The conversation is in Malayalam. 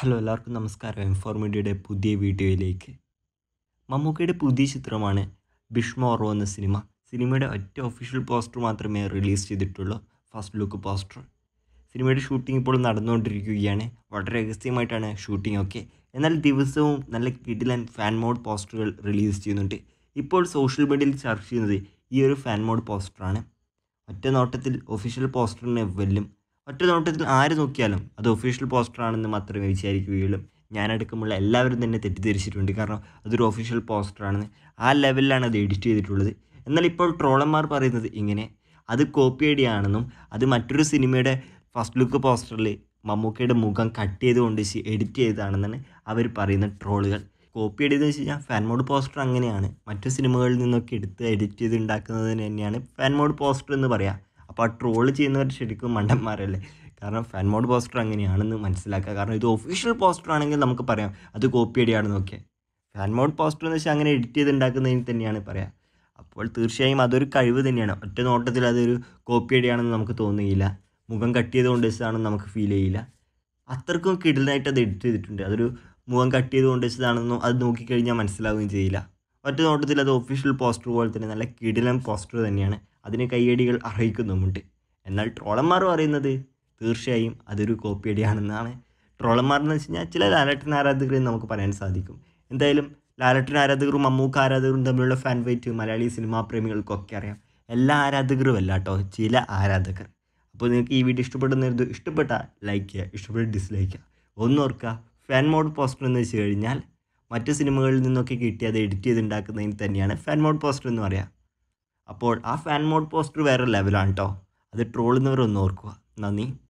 ഹലോ എല്ലാവർക്കും നമസ്കാരം ഇൻഫോർമേഡിയുടെ പുതിയ വീഡിയോയിലേക്ക് മമ്മൂക്കയുടെ പുതിയ ചിത്രമാണ് ബിഷ്മോറോ എന്ന സിനിമ സിനിമയുടെ ഒറ്റ ഒഫീഷ്യൽ പോസ്റ്റർ മാത്രമേ റിലീസ് ചെയ്തിട്ടുള്ളൂ ഫസ്റ്റ് ലുക്ക് പോസ്റ്റർ സിനിമയുടെ ഷൂട്ടിംഗ് ഇപ്പോൾ നടന്നുകൊണ്ടിരിക്കുകയാണ് വളരെ രഹസ്യമായിട്ടാണ് ഷൂട്ടിംഗ് ഒക്കെ എന്നാൽ ദിവസവും നല്ല ആൻഡ് ഫാൻ മോഡ് പോസ്റ്ററുകൾ റിലീസ് ചെയ്യുന്നുണ്ട് ഇപ്പോൾ സോഷ്യൽ മീഡിയയിൽ ചർച്ച ചെയ്യുന്നത് ഈ ഒരു ഫാൻ മോഡ് പോസ്റ്ററാണ് ഒറ്റ നോട്ടത്തിൽ ഒഫീഷ്യൽ പോസ്റ്ററിനെ വെല്ലും ഒറ്റ നോട്ടത്തിൽ ആര് നോക്കിയാലും അത് ഒഫീഷ്യൽ ആണെന്ന് മാത്രമേ വിചാരിക്കുകയുള്ളൂ ഞാനടക്കമുള്ള എല്ലാവരും തന്നെ തെറ്റിദ്ധരിച്ചിട്ടുണ്ട് കാരണം അതൊരു ഒഫീഷ്യൽ ആണെന്ന് ആ ലെവലിലാണ് അത് എഡിറ്റ് ചെയ്തിട്ടുള്ളത് എന്നാൽ ഇപ്പോൾ ട്രോളന്മാർ പറയുന്നത് ഇങ്ങനെ അത് കോപ്പി അടിയാണെന്നും അത് മറ്റൊരു സിനിമയുടെ ഫസ്റ്റ് ലുക്ക് പോസ്റ്ററിൽ മമ്മൂക്കയുടെ മുഖം കട്ട് ചെയ്തുകൊണ്ട് എഡിറ്റ് ചെയ്തതാണെന്നാണ് അവർ പറയുന്ന ട്രോളുകൾ കോപ്പി അടിയതെന്ന് വെച്ച് കഴിഞ്ഞാൽ ഫാൻ മോഡ് പോസ്റ്റർ അങ്ങനെയാണ് മറ്റു സിനിമകളിൽ നിന്നൊക്കെ എടുത്ത് എഡിറ്റ് ചെയ്ത് ഉണ്ടാക്കുന്നത് തന്നെയാണ് ഫാൻ മോഡ് പോസ്റ്റർ എന്ന് പറയാം അപ്പോൾ ആ ട്രോള് ചെയ്യുന്നവർ ശരിക്കും മണ്ടന്മാരല്ലേ കാരണം ഫാൻ മോഡ് പോസ്റ്റർ അങ്ങനെയാണെന്ന് മനസ്സിലാക്കുക കാരണം ഇത് ഒഫീഷ്യൽ പോസ്റ്റർ ആണെങ്കിൽ നമുക്ക് പറയാം അത് കോപ്പി അടിയാണെന്നൊക്കെ ഫാൻ മോഡ് പോസ്റ്റർ എന്ന് വെച്ചാൽ അങ്ങനെ എഡിറ്റ് ചെയ്ത് ഉണ്ടാക്കുന്നതിന് തന്നെയാണ് പറയാം അപ്പോൾ തീർച്ചയായും അതൊരു കഴിവ് തന്നെയാണ് ഒറ്റ നോട്ടത്തിൽ അതൊരു കോപ്പി അടിയാണെന്ന് നമുക്ക് തോന്നുകയില്ല മുഖം കട്ട് ചെയ്തുകൊണ്ട് വെച്ചതാണെന്ന് നമുക്ക് ഫീൽ ചെയ്യില്ല അത്രക്കും കിടലായിട്ട് അത് എഡിറ്റ് ചെയ്തിട്ടുണ്ട് അതൊരു മുഖം കട്ട് ചെയ്തുകൊണ്ട് വെച്ചതാണെന്നും അത് നോക്കിക്കഴിഞ്ഞാൽ മനസ്സിലാവുകയും ചെയ്യില്ല മറ്റു നോട്ടത്തിൽ അത് ഒഫീഷ്യൽ പോസ്റ്റർ പോലെ തന്നെ നല്ല കിടിലം പോസ്റ്റർ തന്നെയാണ് അതിന് കയ്യടികൾ അർഹിക്കുന്നുമുണ്ട് എന്നാൽ ട്രോളന്മാർ പറയുന്നത് തീർച്ചയായും അതൊരു കോപ്പിയടിയാണെന്നാണ് ട്രോളന്മാർ എന്ന് വെച്ച് കഴിഞ്ഞാൽ ചില ലാലട്ടൻ ആരാധകരെയും നമുക്ക് പറയാൻ സാധിക്കും എന്തായാലും ലാലട്ടൻ ആരാധകരും മമ്മൂക്ക ആരാധകരും തമ്മിലുള്ള ഫാൻ ഫൈറ്റ് മലയാളി സിനിമാ പ്രേമികൾക്കൊക്കെ അറിയാം എല്ലാ ആരാധകരും അല്ല കേട്ടോ ചില ആരാധകർ അപ്പോൾ നിങ്ങൾക്ക് ഈ വീഡിയോ ഇഷ്ടപ്പെടുന്നവരുത് ഇഷ്ടപ്പെട്ടാൽ ലൈക്ക് ചെയ്യുക ഇഷ്ടപ്പെട്ട് ഡിസ്ലൈക്ക് ചെയ്യുക ഒന്നോർക്കുക ഫാൻ മോഡ് പോസ്റ്റർ എന്ന് വെച്ച് കഴിഞ്ഞാൽ മറ്റ് സിനിമകളിൽ നിന്നൊക്കെ കിട്ടി അത് എഡിറ്റ് ഉണ്ടാക്കുന്നതിന് തന്നെയാണ് ഫാൻ മോഡ് പോസ്റ്റർ എന്ന് പറയുക അപ്പോൾ ആ ഫാൻ മോഡ് പോസ്റ്റർ വേറെ ലെവലാണ് കേട്ടോ അത് ട്രോളുന്നവർ ഓർക്കുക നന്ദി